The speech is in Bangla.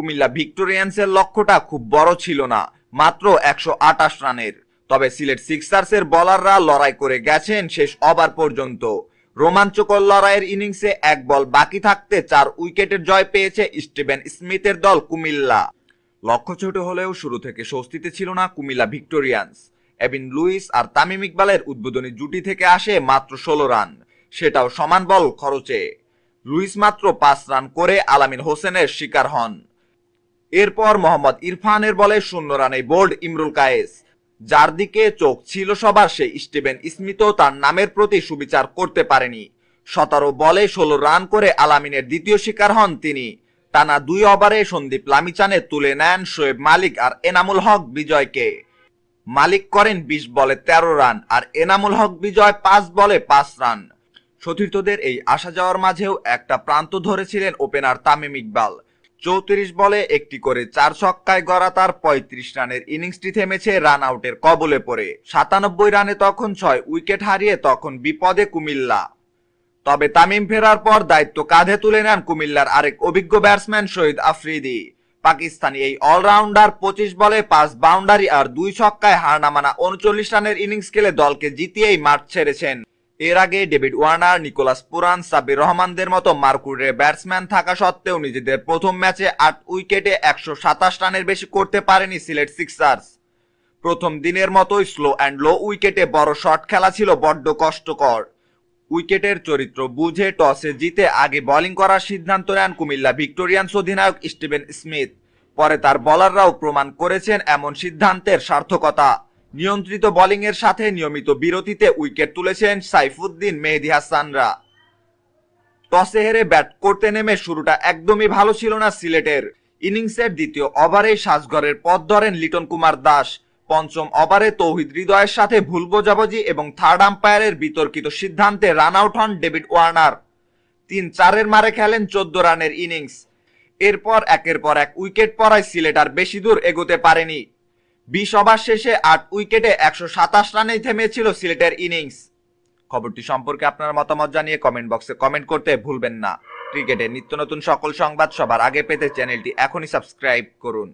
কুমিল্লা ভিক্টোরিয়ান্সের লক্ষ্যটা খুব বড় ছিল না মাত্র একশো রানের তবে সিলেট সিক্সার্সের বলাররা লড়াই করে গেছেন শেষ ওভার পর্যন্ত রোমাঞ্চকর লড়াইয়ের ইনিংসে এক বল বাকি থাকতে চার উইকেটের জয় পেয়েছে স্টিভেন স্মিথের দল কুমিল্লা লক্ষ্য ছোট হলেও শুরু থেকে স্বস্তিতে ছিল না কুমিল্লা ভিক্টোরিয়ান্স এবিন লুইস আর তামিম ইকবালের উদ্বোধনী জুটি থেকে আসে মাত্র ষোলো রান সেটাও সমান বল খরচে লুইস মাত্র পাঁচ রান করে আলামিন হোসেনের শিকার হন এরপর মোহাম্মদ ইরফানের বলে শূন্য রানে বোল্ড ইমরুল কায়েস যার দিকে চোখ ছিল সবার সে স্টিভেন স্মিথও তার নামের প্রতি সুবিচার করতে পারেনি সতেরো বলে ষোলো রান করে আলামিনের দ্বিতীয় শিকার হন তিনি টানা দুই ওভারে সন্দীপ লামিচানে তুলে নেন শোয়েব মালিক আর এনামুল হক বিজয়কে মালিক করেন ২০ বলে ১৩ রান আর এনামুল হক বিজয় পাঁচ বলে পাঁচ রান সতীর্থদের এই আসা যাওয়ার মাঝেও একটা প্রান্ত ধরেছিলেন ওপেনার তামিম ইকবাল চৌত্রিশ বলে একটি করে চার ছক্কায় গড়া তার পঁয়ত্রিশ রানের ইনিংসটি থেমেছে রান আউটের কবলে পড়ে সাতানব্বই রানে তখন ছয় উইকেট হারিয়ে তখন বিপদে কুমিল্লা তবে তামিম ফেরার পর দায়িত্ব কাঁধে তুলে নেন কুমিল্লার আরেক অভিজ্ঞ ব্যাটসম্যান শহীদ আফ্রিদি পাকিস্তানি এই অলরাউন্ডার পঁচিশ বলে পাঁচ বাউন্ডারি আর দুই ছক্কায় হার নামানা উনচল্লিশ রানের ইনিংস খেলে দলকে জিতিয়েই মাঠ ছেড়েছেন এর আগে David Warner Nicholas Pooran Sabir রহমানদের মতো মার্কুরে ব্যাটসম্যান থাকা সত্ত্বেও নিজেদের প্রথম ম্যাচে আট উইকেটে একশো সাতাশ রানের বেশি করতে পারেনি সিলেট সিক্সার্স প্রথম দিনের মতোই স্লো অ্যান্ড লো উইকেটে বড় শট খেলা ছিল বড্ড কষ্টকর উইকেটের চরিত্র বুঝে টসে জিতে আগে বোলিং করার সিদ্ধান্ত নেন কুমিল্লা ভিক্টোরিয়ান অধিনায়ক স্টিভেন স্মিথ পরে তার বলাররাও প্রমাণ করেছেন এমন সিদ্ধান্তের সার্থকতা নিয়ন্ত্রিত বোলিংয়ের সাথে নিয়মিত বিরতিতে উইকেট তুলেছেন সাইফুদ্দিন মেহেদি হাসানরা টসে হেরে ব্যাট করতে নেমে শুরুটা একদমই ভালো ছিল না সিলেটের ইনিংসের দ্বিতীয় ওভারে সাজঘরের পথ ধরেন লিটন কুমার দাস পঞ্চম ওভারে তৌহিদ হৃদয়ের সাথে ভুল বোঝাবুঝি এবং থার্ড আম্পায়ারের বিতর্কিত সিদ্ধান্তে রান আউট হন ডেভিড ওয়ার্নার তিন চারের মারে খেলেন চোদ্দ রানের ইনিংস এরপর একের পর এক উইকেট পড়ায় সিলেট আর বেশি দূর এগোতে পারেনি বিশ ওভার শেষে আট উইকেটে একশো সাতাশ রানে থেমেছিল সিলেটের ইনিংস খবরটি সম্পর্কে আপনার মতামত জানিয়ে কমেন্ট বক্সে কমেন্ট করতে ভুলবেন না ক্রিকেটের নিত্য নতুন সকল সংবাদ সবার আগে পেতে চ্যানেলটি এখনই সাবস্ক্রাইব করুন